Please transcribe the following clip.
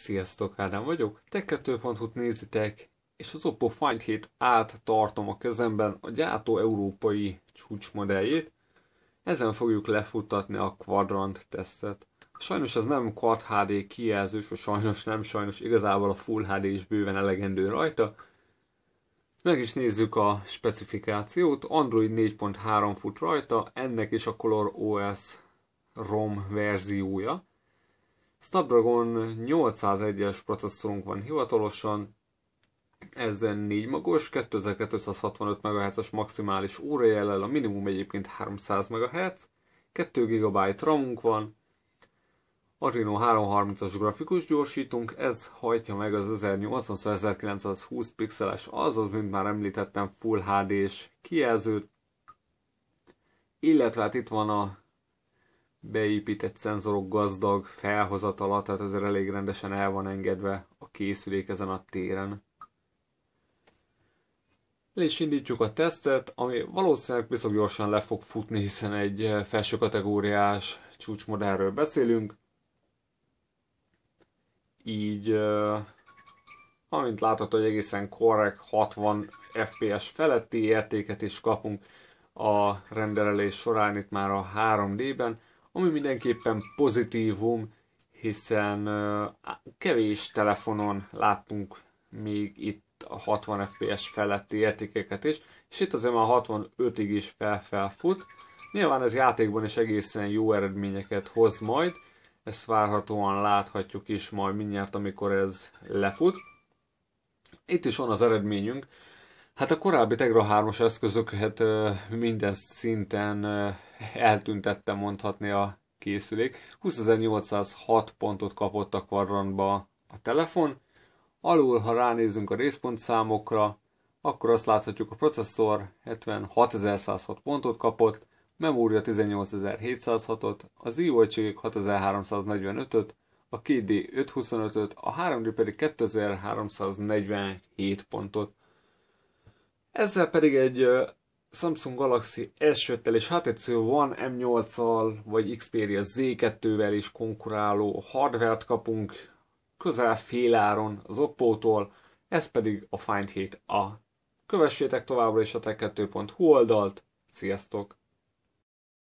Sziasztok, Ádám vagyok, Tech2.hu-t nézitek, és az Oppo Find 7 át tartom a kezemben a gyártó európai csúcsmodelljét. Ezen fogjuk lefutatni a Quadrant tesztet. Sajnos ez nem Quad HD kijelzős, vagy sajnos nem sajnos, igazából a Full HD is bőven elegendő rajta. Meg is nézzük a specifikációt, Android 4.3 fut rajta, ennek is a Color OS ROM verziója Snapdragon 801-es processzorunk van hivatalosan, ez 4 magos, 2265 MHz-es maximális órajellel, a minimum egyébként 300 MHz, 2 GB RAM-unk van, Arduino 330-as grafikus gyorsítunk, ez hajtja meg az 1080 1920 pixeles, azaz, mint már említettem, Full HD-s kijelzőt, illetve hát itt van a beépített szenzorok gazdag felhozatala, tehát azért elég rendesen el van engedve a készülék ezen a téren. El is indítjuk a tesztet, ami valószínűleg viszont gyorsan le fog futni, hiszen egy eh, felső kategóriás csúcsmodellről beszélünk. Így, eh, amint látható, hogy egészen korrekt 60 FPS feletti értéket is kapunk a renderelés során itt már a 3D-ben ami mindenképpen pozitívum, hiszen kevés telefonon láttunk még itt a 60 fps feletti értékeket is, és itt azért már 65-ig is felfelfut. Nyilván ez játékban is egészen jó eredményeket hoz majd, ezt várhatóan láthatjuk is majd mindjárt, amikor ez lefut. Itt is van az eredményünk, Hát a korábbi Tegra 3-as eszközöket minden szinten eltüntette mondhatni a készülék. 20.806 pontot kapott a karrantba a telefon. Alul, ha ránézünk a részpontszámokra, akkor azt láthatjuk a processzor 76.106 pontot kapott, memória 18.706-ot, az i 6.345-öt, a 2D 525-öt, a 3D pedig 2347 pontot. Ezzel pedig egy Samsung Galaxy S5-tel és HTC One M8-al vagy Xperia Z2-vel is konkuráló hardvert kapunk közel áron az Oppo-tól, ez pedig a Find 7A. Kövessétek továbbra is a tech2.hu oldalt, sziasztok!